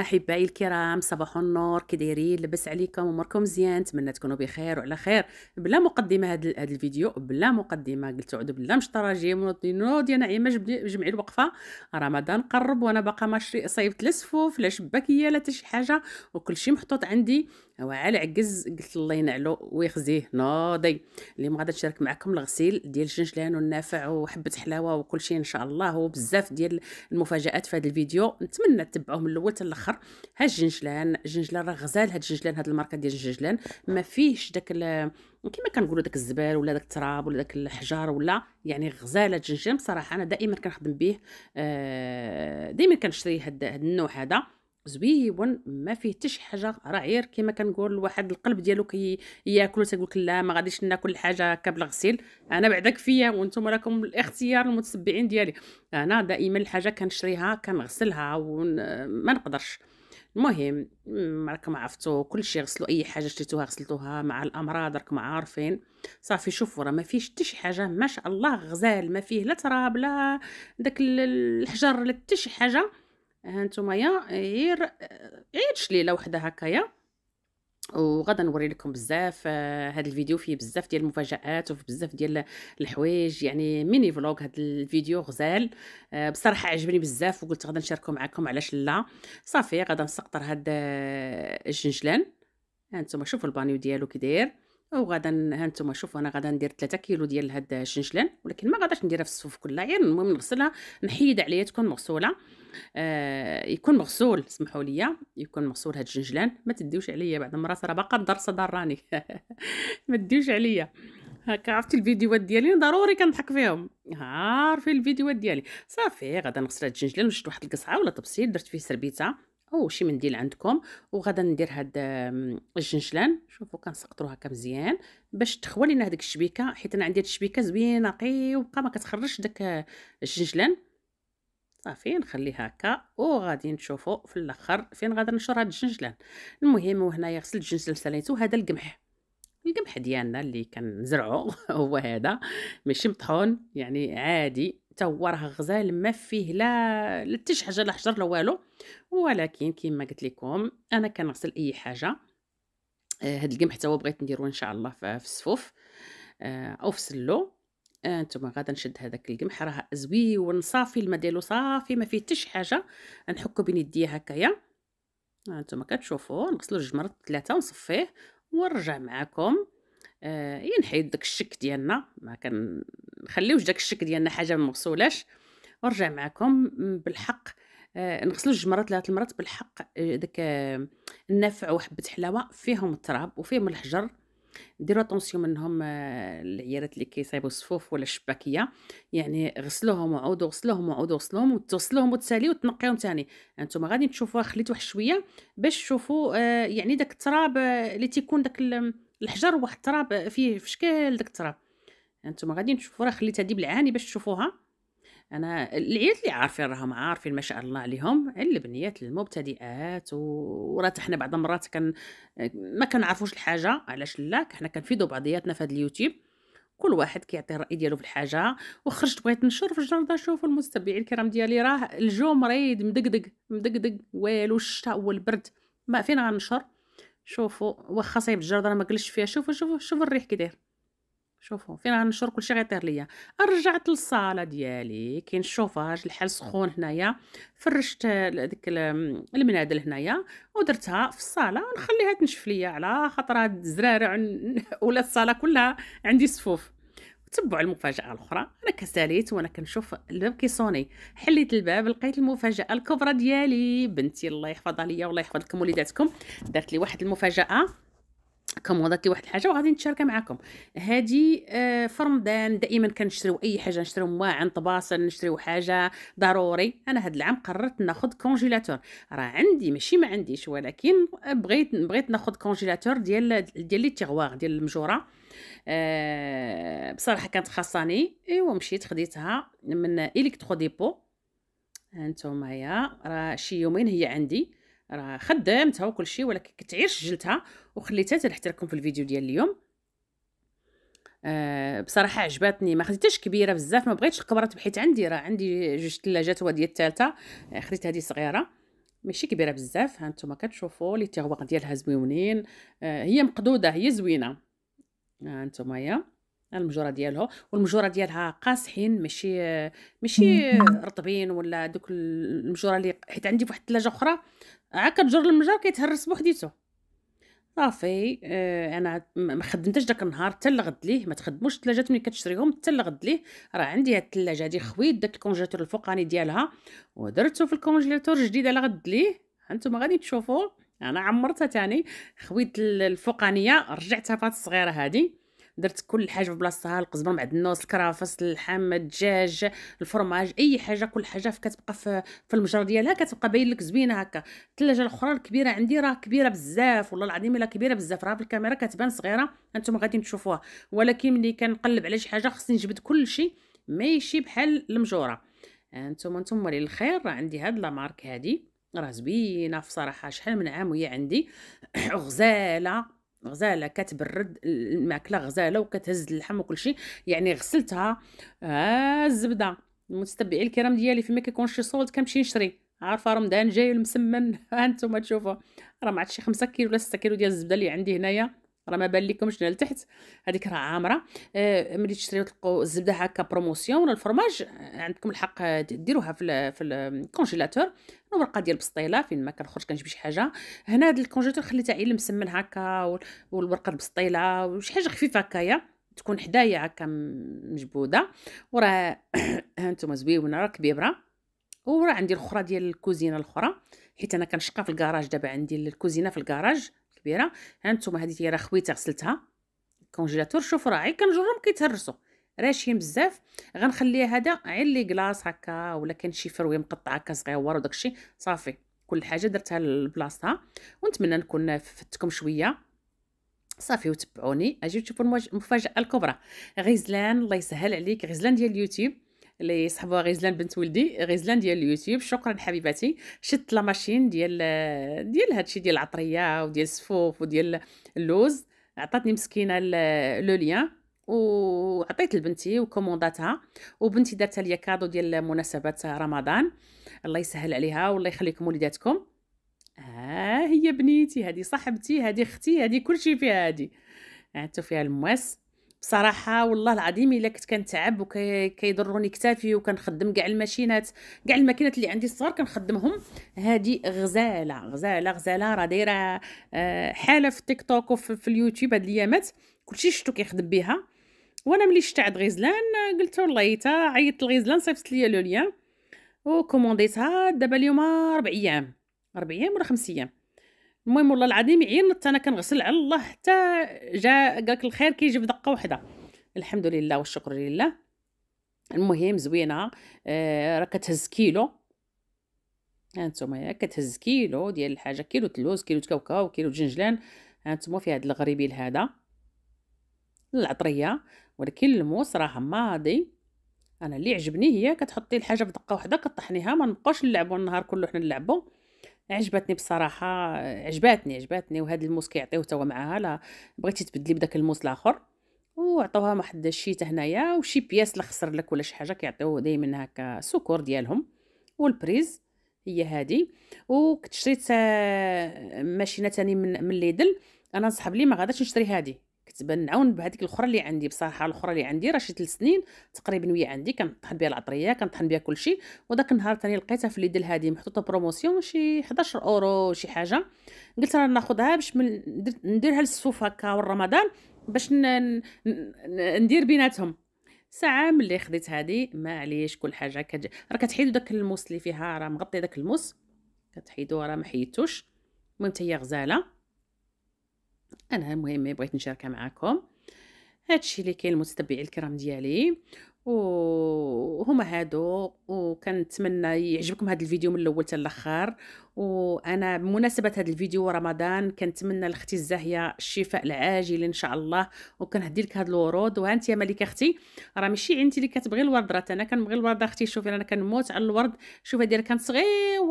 احبائي الكرام صباح النور كي دايرين لبس عليكم اموركم مزيان نتمنى تكونوا بخير وعلى خير بلا مقدمه هذا الفيديو بلا مقدمه قلت عود بلا مش طراجي نوض يا نعيمه جمعي الوقفه رمضان قرب وانا باقا ما صيفت لا سفوف لا شباكيه لا حتى شي حاجه وكلشي محطوط عندي هو على عكز قلت الله ينعلو ويخزيه ناضي اليوم غادي نشارك معكم الغسيل ديال الجنجلان والنافع وحبه حلاوه وكل شيء ان شاء الله وبزاف ديال المفاجات في هذا الفيديو نتمنى تتبعوه من الاول حتى الاخر ها الجنجلان الجنجلان راه غزال هاد الجنجلان هاد الماركه ديال الجنجلان ما فيهش داك كما كنقولوا داك الزبال ولا داك التراب ولا داك الحجار ولا يعني غزاله الجنجلان بصراحه انا دائما كنخدم به آه دائما كنشري هاد النوع هذا زويون ما فيه حتى شي حاجه راه غير كما كنقول الواحد القلب ديالو كياكل تقول لا ما غاديش ناكل حاجه كبل غسيل انا بعدا فيا وانتم راكم الاختيار المتسبعين ديالي انا دائما الحاجه كنشريها كنغسلها وما نقدرش المهم راكم عرفتوا كل شيء غسلوا اي حاجه شريتوها غسلتوها مع الامراض راكم عارفين صافي شوفوا راه ما فيش حتى شي حاجه ما شاء الله غزال ما فيه لا تراب لا داك الحجر لا حتى شي حاجه ها اه، يا غير غير اه، شليله وحده هكايا وغادا نوري لكم بزاف هذا اه، الفيديو فيه بزاف ديال المفاجات وفي بزاف ديال الحوايج يعني ميني فلوغ هذا الفيديو غزال بصراحه عجبني بزاف وقلت غادا نشاركه معكم علاش لا صافي غادا نسقطر هاد الجنجلان ها نتوما شوفوا البانيو ديالو كي داير وغدا هانتوما شوفوا انا غدا ندير 3 كيلو ديال هاد الشنجلان ولكن ما غاداش نديرها في الصوف كلها غير المهم نغسلها نحيد عليها تكون مغسوله آه يكون مغسول سمحوا لي يكون مغسول هاد الجنجلان ما تديوش عليا بعد المرات راه باقا الدرس ضراني ما تديوش عليا هكا عرفتي الفيديوهات ديالي ضروري كنضحك فيهم عارفين الفيديوهات ديالي صافي غدا نغسل هاد الجنجلان وشفت واحد القصعه ولا طبسيل درت فيه سربيته او شي منديل عندكم وغادا ندير هاد الجنجلان شوفوا كنسقطرو هكا مزيان باش تخوى لينا هذيك الشبيكه حيت انا عندي هاد الشبيكه زوينه قيوقه ما كتخرجش داك آه، الجنجلان صافي نخليها هكا وغادي نشوفوا في الاخر فين غادي نشر هاد الجنجلان المهم وهنايا غسلت الجنجلان سليتو هذا القمح القمح ديالنا اللي كنزرعو هو هذا ماشي مطحون يعني عادي حتى هو راه غزال ما فيه لا حتى شي حاجه لا حجر لا والو ولكن كما قلت لكم انا كنغسل اي حاجه آه، هاد القمح حتى هو بغيت نديرو ان شاء الله في السفوف آه، او في السلو انتما آه، غادا نشد هذاك القمح راه زويون صافي الماء ديالو صافي ما فيه حتى شي حاجه نحكو بين يديا هكايا هانتوما كتشوفوا نغسلو الجمر ثلاثه ونصفيه ونرجع معكم آه ينحيد داك الشك ديالنا ما كنخليوش داك الشك ديالنا حاجه ما مغسولاش ونرجع معكم بالحق آه نغسلو جوج مرات ثلاث مرات بالحق آه، داك آه، النفع وحبه حلاوه فيهم التراب وفيهم الحجر ديروا اتونسيون منهم العيالات آه، اللي كيصايبوا الصفوف ولا الشباكيه يعني غسلوهم وعودوا غسلوهم وعودوا غسلوهم وتغسلوهم وتسالي وتنقيهم ثاني انتم غادي تشوفوها خليت واحد شويه باش تشوفوا آه، يعني داك التراب آه، اللي تيكون داك الحجر واحد التراب فيه في شكل داك التراب انتم غادي تشوفوا راه خليتها دي بالعاني باش تشوفوها انا العيال اللي عارفين راهم عارفين ما شاء الله عليهم اللي المبتدئات ورات حنا بعض المرات كان ما كنعرفوش الحاجه علاش لا حنا كنفيدو بعضياتنا في هذا اليوتيوب كل واحد كيعطي الراي ديالو في الحاجه وخرجت بغيت نشر في الجرده شوفوا المتبعين الكرام ديالي راه الجو مريض مدقدق مدقدق والو الشتاء والبرد ما فين غنشر شوفوا واخا صايب الجرده ما قلتش فيها شوفوا شوفوا شوفوا الريح كي داير شوفوا فين غنشر كلشي غيطير ليا رجعت للصاله ديالي كاين الشوفاج الحال سخون هنايا فرشت ديك المنادل هنايا ودرتها في الصاله ونخليها تنشف ليا على خاطر هاد الزرارع ولا الصاله كلها عندي صفوف تبعوا المفاجاه الاخرى انا كساليت وانا كنشوف الباب كيصوني حليت الباب لقيت المفاجاه الكبرى ديالي بنتي الله يحفظها ليا والله يحفظ لكم وليداتكم دارت لي واحد المفاجاه هذا كي واحد الحاجه وغادي نتشاركها معكم هادي آه، في فرمضان دائما كنشريو اي حاجه نشريو مواعن طباصل نشريو حاجه ضروري انا هاد العام قررت ناخذ كونجيلاتور راه عندي ماشي ما عنديش ولكن بغيت بغيت ناخذ كونجيلاتور ديال ديال لي تيغواغ ديال المجوره آه، بصراحه كانت خاصاني ايوا مشيت خديتها من الكترو ديبو هانتوما يا راه شي يومين هي عندي راه خدمتها وكل شيء ولكن كنت غير سجلتها وخليتها لكم في الفيديو ديال اليوم أه بصراحه عجباتني ما خديتهاش كبيره بزاف ما بغيتش القبرات بحيت عندي راه عندي جوج ثلاجات هو ديال الثالثه آه، خديت هذه صغيره ماشي كبيره بزاف ها نتوما كتشوفوا لي تيغواغ ديالها زويونين أه هي مقدوده هي زوينه ها نتوما يا المجوره ديالها والمجوره ديالها قاصحين ماشي ماشي رطبين ولا دوك المجوره اللي حيت عندي واحد الثلاجه اخرى عا كتجر المجرى كيتهرس بوحديتو صافي آه انا ما خدمتش داك النهار حتى لغد ليه ما تخدموش الثلاجات ملي كتشريهم حتى لغد ليه راه عندي هاد الثلاجه هادي خويت داك الكونجيلاتور الفوقاني ديالها ودرتو في الكونجيلاتور جديده على غد ليه هانتوما غادي تشوفوا انا عمرتها تاني خويت الفوقانيه رجعتها فهاد الصغيره هادي درت كل حاجه في بلاصتها القزبر معدنوس الكرافس اللحم الدجاج الفرماج اي حاجه كل حاجه كتبقى في, في المجرى ديالها كتبقى باين لك زوينه هكا الثلاجه الاخرى الكبيره عندي راه كبيره بزاف والله العظيم الا كبيره بزاف راه في الكاميرا كتبان صغيره انتم غادي تشوفوها ولكن ملي كنقلب على شي حاجه خصني نجبد كلشي ماشي بحال المجوره انتم انتم مولي الخير راه عندي هاد لا مارك هادي راه زوينه بصراحه شحال من عام وهي عندي غزاله غزاله كتبرد الماكله غزاله وكتهز اللحم وكل شيء يعني غسلتها ها آه، الزبده المتتبعين الكرام ديالي فين كيكون شي صولد كنمشي نشري عارفه رمضان جاي المسمن ها انتم تشوفوا راه ما عادش شي 5 كيلو ولا 6 كيلو ديال الزبده اللي عندي هنايا راه ما بان لكمش لتحت هذيك راه عامره آه ملي تشريو تلقوا الزبده هكا بروموسيون ولا الفرماج آه، عندكم الحق آه، ديروها في ال في الكونجيلاتور الورقه ديال البسطيله فين ما كنخرج كنجيب شي حاجه هنا هذا الكونجيلاتور خليته عيل مسمن هكا والورقه البسطيله وشي حاجه خفيفه هكايا تكون حدايا هكا مجبوده وراه هانتوما زويونه راه كبيبره وراه عندي الاخرى ديال الكوزينه الاخرى حيت انا كنشقى في الكراج دابا عندي الكوزينه في الكراج كبيره ها نتوما هذه هي راه خويته غسلتها الكونجيلاتور شوف راه غير كنجرهم كيتهرسوا راشين بزاف غنخليها هذا غير لي كلاص هكا ولا كان شي فروي مقطع هكا صغيور وداكشي صافي كل حاجه درتها لبلاصتها ونتمنى نكون فدتكم شويه صافي وتبعوني اجيو تشوفوا المفاجاه الكبرى غزلان الله يسهل عليك غزلان ديال اليوتيوب اللي يصحبوها غيزلان بنت ولدي غيزلان ديال اليوتيوب شكرا حبيباتي شدت لا ماشين ديال ديال هادشي ديال العطريه وديال السفوف وديال اللوز عطاتني مسكينه لو ليان وعطيت لبنتي وكومونداتها وبنتي دارت ليا كادو ديال مناسبه رمضان الله يسهل عليها والله يخليكم وليداتكم ها آه هي بنيتي هذه صاحبتي هذه اختي هذه كلشي فيها هذه عدتو فيها المواس بصراحه والله العظيم الا كنت كنتعب وكيضروني كتافي وكنخدم كاع الماشينات كاع الماكينات اللي عندي الصغار كنخدمهم هذه غزاله غزاله غزاله راه دايره آه، حاله في تيك توك وفي اليوتيوب هاد الايامات كلشي شفتو كيخدم بها وانا ملي شفت عند غزلان آه، قلت والله تا عيطت لغزلان صيفطت ليا لو ليان وكومونديتها دابا اليوم اربع ايام اربع ايام ولا خمس ايام المهم والله العظيم عينت انا كنغسل على الله حتى جا قالك الخير كيجي بدقه واحده الحمد لله والشكر لله المهم زوينه آه راه كتهز كيلو هانتوما كتهز كيلو ديال الحاجه كيلو تلوز كيلو كاوكاو كيلو جنجلان هانتوما في هذا الغريبيل هذا العطريه ولكن الموس راه ماضي انا اللي عجبني هي كتحطي الحاجه بدقه واحده كطحنيها ما نبقاوش نلعبوا النهار كله حنا نلعبوا عجبتني بصراحه عجباتني عجباتني وهذا الموس كيعطيو توا معاها لا بغيتي تبدلي بداك الموس الاخر وعطوها واحد الشيت هنايا وشي بياس لخسر لك ولا شي حاجه كيعطيو دائما هكا سكور ديالهم والبريز هي هذه وكنت شريت ماشينه ثاني من من ليدل انا صاحب لي ما غاداش نشري هذه كتبان بهذيك الاخرى اللي عندي بصراحه الاخرى اللي عندي راه شي 3 سنين تقريبا وهي عندي كنطحن بها العطريه كنطحن بها كلشي وداك النهار ثاني لقيتها في ليدل هذه محطوطه بروموسيون شي 11 اورو شي حاجه قلت راه ناخذها باش نديرها للسوف هكا والرمضان باش ندير بيناتهم ساعه ملي خديت هذه معليش كل حاجه كتج... راه كتحيدوا داك الموس اللي فيها راه مغطي داك الموس كتحيدوه راه ما حيدتوش المهم تاهي غزاله انا المهم بغيت نشاركها معكم هادشي اللي كاين المتتبعين الكرام ديالي وهما هادو وكنتمنى يعجبكم هذا الفيديو من الاول حتى الاخر وانا بمناسبه هذا الفيديو ورمضان كنتمنى لاختي الزاهيه الشفاء العاجل ان شاء الله وكنهدي لك هاد الورود وانت يا ملكه اختي راه ماشي انت اللي كتبغي الورد راه انا كنبغي الورد اختي شوفي انا كنموت على الورد شوفي ديالها كانت صغيره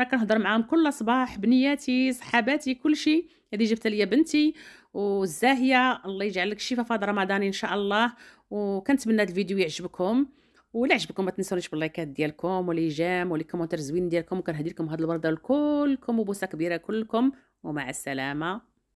راه كنهضر معاهم كل صباح بنياتي صحاباتي كلشي هذه جبت ليا بنتي والزاهيه الله يجعل لك الشفاء في رمضان ان شاء الله وكنتمنى هذا الفيديو يعجبكم ولا عجبكم ما تنسونيش باللايكات ديالكم ولي جام ولي كومونتير زوين ديالكم وكنهدي لكم هذه الورده لكلكم وبوسه كبيره كلكم ومع السلامه